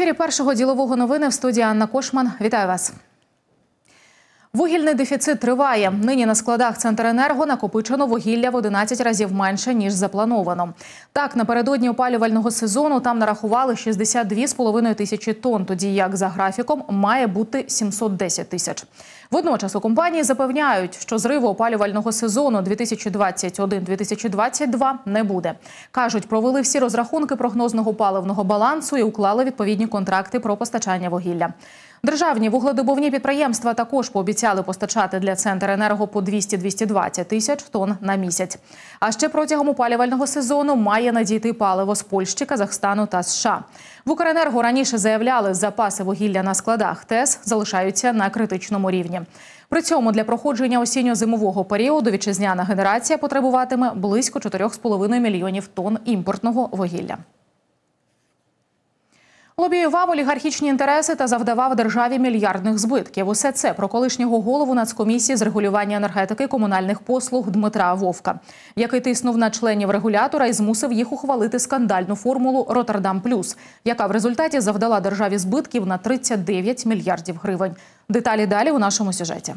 ефірі першого ділового новини в студії Анна Кошман. Вітаю вас. Вугільний дефіцит триває. Нині на складах Центренерго накопичено вугілля в 11 разів менше ніж заплановано. Так, напередодні опалювального сезону там нарахували 62,5 тисячі тонн, тоді як за графіком має бути 710 тисяч. Водночас у компанії запевняють, що зриву опалювального сезону 2021-2022 не буде. кажуть, провели всі розрахунки прогнозного паливного балансу і уклали відповідні контракти про постачання вугілля. Державні вугледобувні підприємства також пообіцяли постачати для Центренерго по 200-220 тисяч тонн на місяць. А ще протягом опалювального сезону має надійти паливо з Польщі, Казахстану та США. В Укренерго раніше заявляли, запаси вугілля на складах ТЕС залишаються на критичному рівні. При цьому для проходження осінньо-зимового періоду вітчизняна генерація потребуватиме близько 4,5 мільйонів тонн імпортного вугілля. Лобіював олігархічні інтереси та завдавав державі мільярдних збитків. Усе це про колишнього голову нацкомісії з регулювання енергетики комунальних послуг Дмитра Вовка, який тиснув на членів регулятора і змусив їх ухвалити скандальну формулу Роттердам Плюс, яка в результаті завдала державі збитків на 39 мільярдів гривень. Деталі далі у нашому сюжеті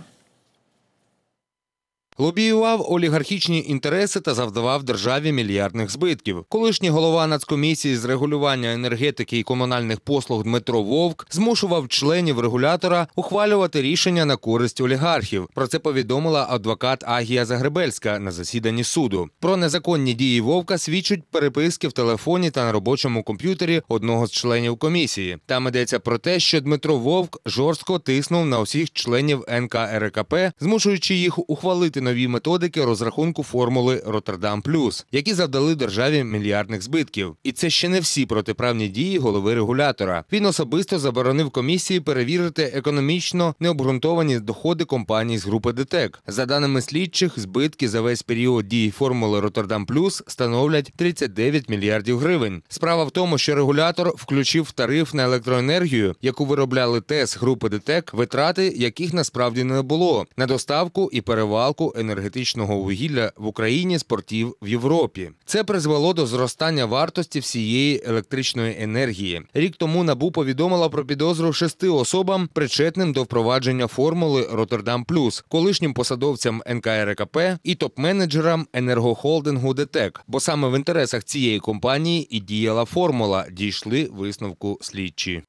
лобіював олігархічні інтереси та завдавав державі мільярдних збитків. Колишній голова нацкомісії з регулювання енергетики і комунальних послуг Дмитро Вовк змушував членів регулятора ухвалювати рішення на користь олігархів. Про це повідомила адвокат Агія Загребельська на засіданні суду. Про незаконні дії Вовка свідчать переписки в телефоні та на робочому комп'ютері одного з членів комісії. Там йдеться про те, що Дмитро Вовк жорстко тиснув на усіх членів НКРКП, змушуючи їх ухвалити на нові методики розрахунку формули Роттердам Плюс, які завдали державі мільярдних збитків. І це ще не всі протиправні дії голови регулятора. Він особисто заборонив комісії перевірити економічно необґрунтовані доходи компаній з групи ДТЕК. За даними слідчих, збитки за весь період дії формули Роттердам Плюс становлять 39 мільярдів гривень. Справа в тому, що регулятор включив тариф на електроенергію, яку виробляли ТЕС групи ДТЕК, витрати яких насправді не було на доставку і перевалку енергетичного вугілля в Україні з портів в Європі. Це призвело до зростання вартості всієї електричної енергії. Рік тому набу повідомила про підозру шести особам, причетним до впровадження формули Роттердам Плюс, колишнім посадовцям НКРКП і топ-менеджерам енергохолдингу ДТЕК. Бо саме в інтересах цієї компанії і діяла формула. Дійшли висновку слідчі.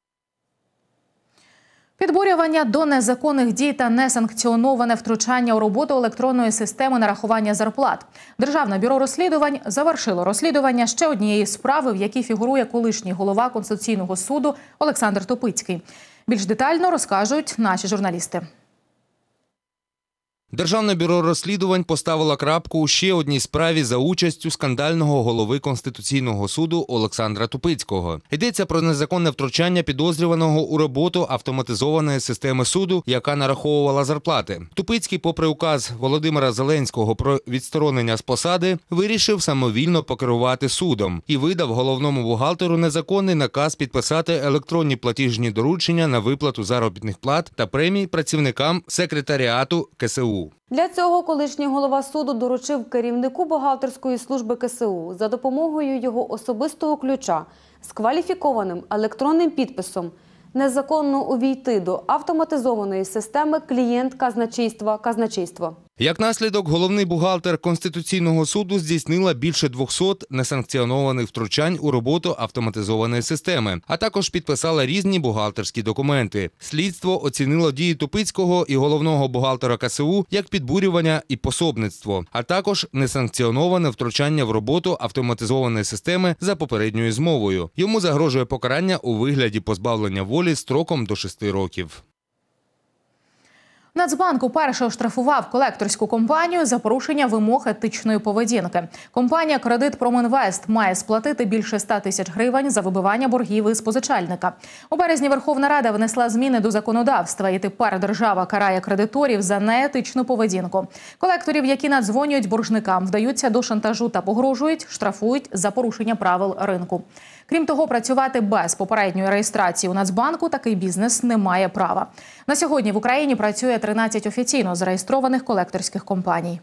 Підбурювання до незаконних дій та несанкціоноване втручання у роботу електронної системи нарахування зарплат. Державне бюро розслідувань завершило розслідування ще однієї справи, в якій фігурує колишній голова конституційного суду Олександр Топицький. Більш детально розкажуть наші журналісти. Державне бюро розслідувань поставило крапку у ще одній справі за участю скандального голови конституційного суду Олександра Тупицького. Йдеться про незаконне втручання підозрюваного у роботу автоматизованої системи суду, яка нараховувала зарплати. Тупицький, попри указ Володимира Зеленського про відсторонення з посади, вирішив самовільно покерувати судом і видав головному бухгалтеру незаконний наказ підписати електронні платіжні доручення на виплату заробітних плат та премій працівникам секретаріату КСУ. Для цього колишній голова суду доручив керівнику бухгалтерської служби КСУ за допомогою його особистого ключа з кваліфікованим електронним підписом незаконно увійти до автоматизованої системи клієнт казначейства казначейство. Як наслідок, головний бухгалтер Конституційного суду здійснила більше 200 несанкціонованих втручань у роботу автоматизованої системи, а також підписала різні бухгалтерські документи. Слідство оцінило дії Тупицького і головного бухгалтера КСУ як підбурювання і пособництво, а також несанкціоноване втручання в роботу автоматизованої системи за попередньою змовою. Йому загрожує покарання у вигляді позбавлення волі строком до 6 років. Нацбанк уперше оштрафував колекторську компанію за порушення вимог етичної поведінки. Компанія Кредит Промінвест має сплатити більше 100 тисяч гривень за вибивання боргів із позичальника. У березні Верховна Рада внесла зміни до законодавства, і тепер держава карає кредиторів за неетичну поведінку. Колекторів, які надзвонюють боржникам, вдаються до шантажу та погрожують, штрафують за порушення правил ринку. Крім того, працювати без попередньої реєстрації у Нацбанку такий бізнес не має права. На сьогодні в Україні працює 13 офіційно зареєстрованих колекторських компаній.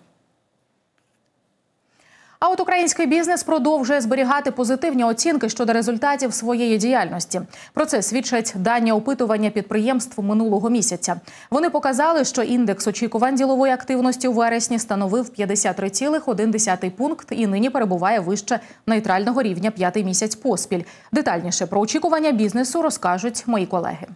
А от український бізнес продовжує зберігати позитивні оцінки щодо результатів своєї діяльності. Про це свідчать дані опитування підприємств минулого місяця. Вони показали, що індекс очікувань ділової активності у вересні становив 53,1 пункт і нині перебуває вище нейтрального рівня п'ятий місяць поспіль. Детальніше про очікування бізнесу розкажуть мої колеги.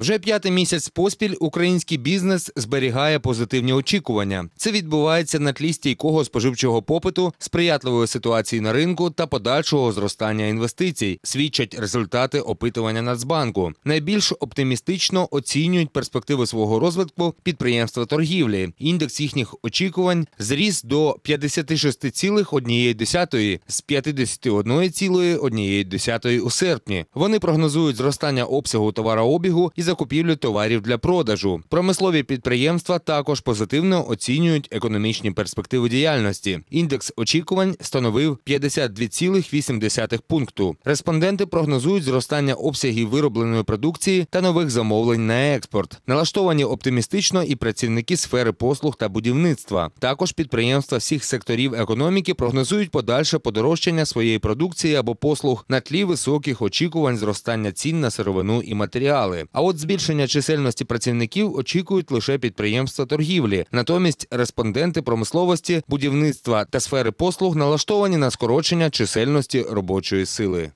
Вже п'ятий місяць поспіль український бізнес зберігає позитивні очікування. Це відбувається на тлі стійкого споживчого попиту, сприятливої ситуації на ринку та подальшого зростання інвестицій. Свідчать результати опитування Нацбанку. Найбільш оптимістично оцінюють перспективи свого розвитку підприємства торгівлі. Індекс їхніх очікувань зріс до 56,1 з 51,1 у серпні. Вони прогнозують зростання обсягу товарообігу і закупівлі товарів для продажу. Промислові підприємства також позитивно оцінюють економічні перспективи діяльності. Індекс очікувань становив 52,8 пункту. Респонденти прогнозують зростання обсягів виробленої продукції та нових замовлень на експорт. Налаштовані оптимістично і працівники сфери послуг та будівництва. Також підприємства всіх секторів економіки прогнозують подальше подорожчання своєї продукції або послуг на тлі високих очікувань зростання цін на сировину і матеріали. А от збільшення чисельності працівників очікують лише підприємства торгівлі. Натомість респонденти промисловості, будівництва та сфери послуг налаштовані на скорочення чисельності робочої сили.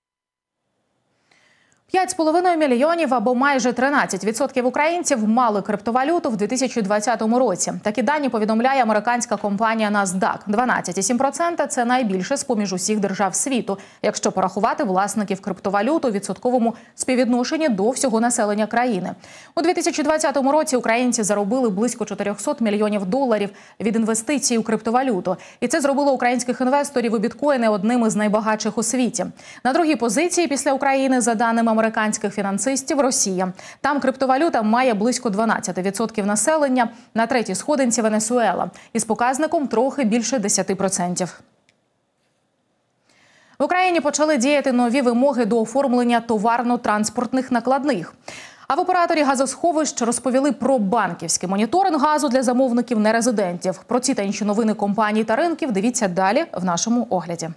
5,5 мільйонів або майже 13% українців мали криптовалюту в 2020 році. Такі дані повідомляє американська компанія NASDAQ. 12,7% – це найбільше з поміж усіх держав світу, якщо порахувати власників криптовалюту у відсотковому співвідношенні до всього населення країни. У 2020 році українці заробили близько 400 мільйонів доларів від інвестицій у криптовалюту, і це зробило українських інвесторів у біткоїни одним із найбагатших у світі. На другій позиції після України за даними американських американських фінансистів Росія. Там криптовалюта має близько 12% населення на третій сходинці Венесуела із показником трохи більше 10%. В Україні почали діяти нові вимоги до оформлення товарно-транспортних накладних. А в операторі газосховищ розповіли про банківський моніторинг газу для замовників нерезидентів. Про ці та інші новини компаній та ринків дивіться далі в нашому огляді.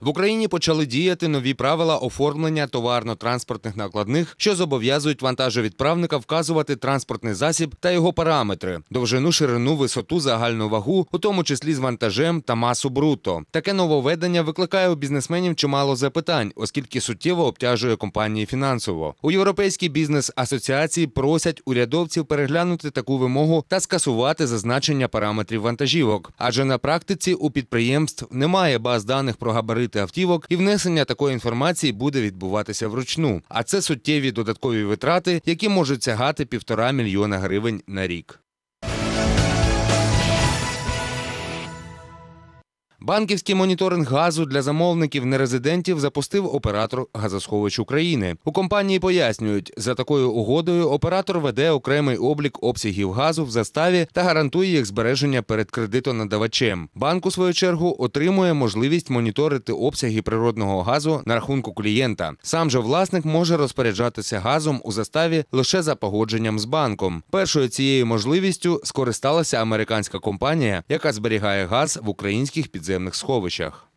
В Україні почали діяти нові правила оформлення товарно-транспортних накладних, що зобов'язують вантажовідправника вказувати транспортний засіб та його параметри довжину, ширину, висоту, загальну вагу, у тому числі з вантажем та масу бруто. Таке нововведення викликає у бізнесменів чимало запитань, оскільки суттєво обтяжує компанії фінансово. У європейській бізнес-асоціації просять урядовців переглянути таку вимогу та скасувати зазначення параметрів вантажівок, адже на практиці у підприємств немає баз даних про габарит габарити автівок, і внесення такої інформації буде відбуватися вручну. А це суттєві додаткові витрати, які можуть сягати півтора мільйона гривень на рік. Банківський моніторинг газу для замовників нерезидентів запустив оператор газосховищ України. У компанії пояснюють, за такою угодою оператор веде окремий облік обсягів газу в заставі та гарантує їх збереження перед кредитонадавачем. Банк у свою чергу отримує можливість моніторити обсяги природного газу на рахунку клієнта. Сам же власник може розпоряджатися газом у заставі лише за погодженням з банком. Першою цією можливістю скористалася американська компанія, яка зберігає газ в українських підземних підземних сховищах.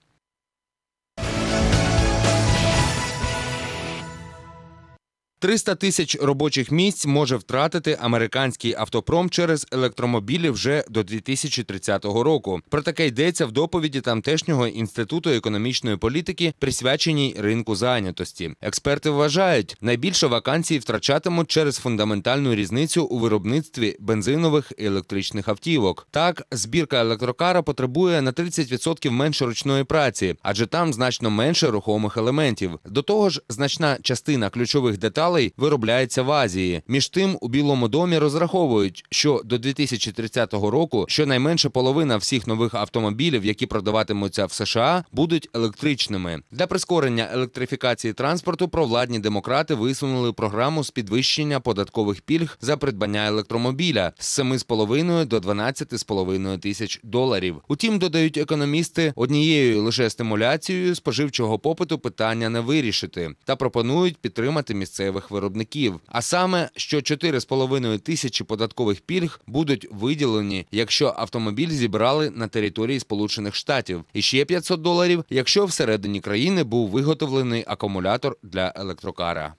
300 тисяч робочих місць може втратити американський автопром через електромобілі вже до 2030 року. Про таке йдеться в доповіді тамтешнього інституту економічної політики, присвяченій ринку зайнятості. Експерти вважають, найбільше вакансій втрачатимуть через фундаментальну різницю у виробництві бензинових і електричних автівок. Так, збірка електрокара потребує на 30% менше ручної праці, адже там значно менше рухомих елементів. До того ж, значна частина ключових деталей деталей виробляється в Азії. Між тим у Білому домі розраховують, що до 2030 року щонайменше половина всіх нових автомобілів, які продаватимуться в США, будуть електричними. Для прискорення електрифікації транспорту провладні демократи висунули програму з підвищення податкових пільг за придбання електромобіля з 7,5 до 12,5 тисяч доларів. Утім, додають економісти однією лише стимуляцією споживчого попиту питання не вирішити та пропонують підтримати місцевих місцевих виробників. А саме, що 4,5 тисячі податкових пільг будуть виділені, якщо автомобіль зібрали на території Сполучених Штатів, і ще 500 доларів, якщо всередині країни був виготовлений акумулятор для електрокара.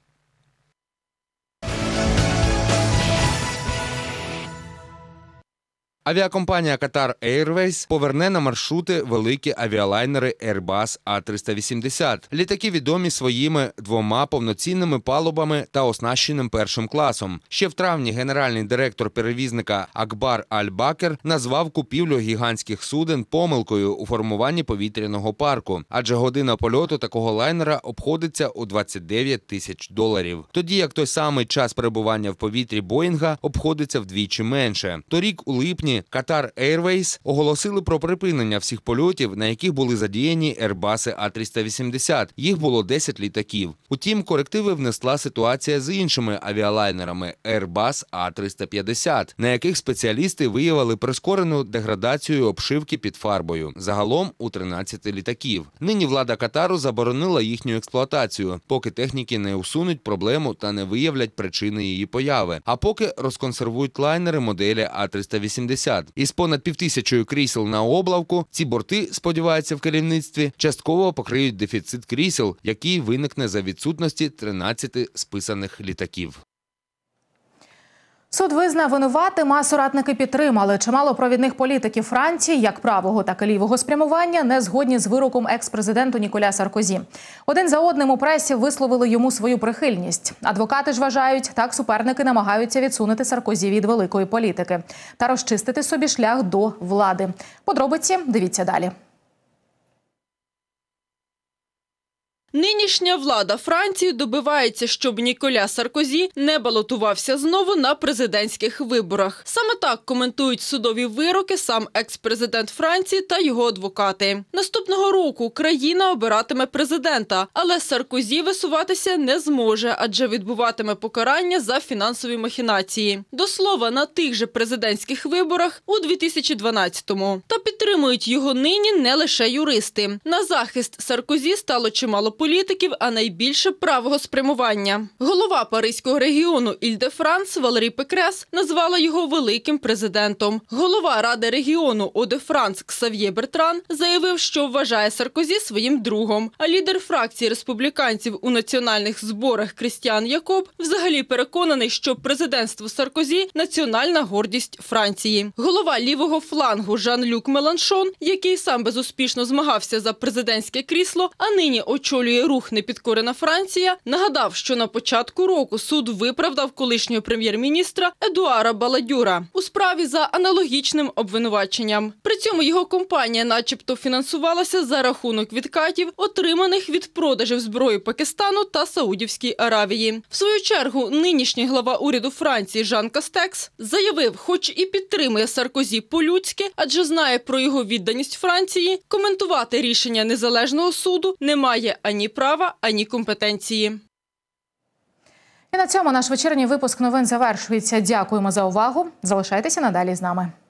Авіакомпанія Qatar Airways поверне на маршрути великі авіалайнери Airbus A380. Літаки відомі своїми двома повноцінними палубами та оснащеним першим класом. Ще в травні генеральний директор перевізника Акбар Аль-Бакер назвав купівлю гігантських суден помилкою у формуванні повітряного парку, адже година польоту такого лайнера обходиться у 29 тисяч доларів. Тоді як той самий час перебування в повітрі Боїнга обходиться вдвічі менше. Торік у липні грудні Qatar Airways оголосили про припинення всіх польотів, на яких були задіяні Airbus A380. Їх було 10 літаків. Утім, корективи внесла ситуація з іншими авіалайнерами Airbus A350, на яких спеціалісти виявили прискорену деградацію обшивки під фарбою. Загалом у 13 літаків. Нині влада Катару заборонила їхню експлуатацію, поки техніки не усунуть проблему та не виявлять причини її появи. А поки розконсервують лайнери моделі А 380 150. Із понад півтисячою крісел на облавку ці борти сподіваються в керівництві частково покриють дефіцит крісел, який виникне за відсутності 13 списаних літаків. Суд визнав винуватима соратники підтримали. Чимало провідних політиків Франції, як правого, так і лівого спрямування, не згодні з вироком екс-президенту Ніколя Саркозі. Один за одним у пресі висловили йому свою прихильність. Адвокати ж вважають, так суперники намагаються відсунути Саркозі від великої політики та розчистити собі шлях до влади. Подробиці дивіться далі. Нинішня влада Франції добивається, щоб Ніколя Саркозі не балотувався знову на президентських виборах. Саме так коментують судові вироки сам екс-президент Франції та його адвокати. Наступного року країна обиратиме президента, але Саркозі висуватися не зможе, адже відбуватиме покарання за фінансові махінації. До слова на тих же президентських виборах у 2012-му. Та підтримують його нині не лише юристи. На захист Саркозі стало чимало політиків, а найбільше правого спрямування. Голова Паризького регіону Ільде де франс Валерій Пекрес назвала його великим президентом. Голова ради регіону Оде-Франс Ксав'є Бертран заявив, що вважає Саркозі своїм другом. А лідер фракції республіканців у національних зборах Крістіан Якоб взагалі переконаний, що президентство Саркозі національна гордість Франції. Голова лівого флангу Жан-Люк Меланшон, який сам безуспішно змагався за президентське крісло, а нині очолює очолює рух непідкорена Франція, нагадав, що на початку року суд виправдав колишнього прем'єр-міністра Едуара Баладюра у справі за аналогічним обвинуваченням. При цьому його компанія, начебто, фінансувалася за рахунок відкатів, отриманих від продажів зброї Пакистану та Саудівській Аравії. В свою чергу нинішній глава уряду Франції Жан Кастекс заявив, хоч і підтримує Саркозі по-людськи, адже знає про його відданість Франції. Коментувати рішення незалежного суду немає ані ані права, ані компетенції. І на цьому наш вечірній випуск новин завершується. Дякуємо за увагу. Залишайтеся надалі з нами.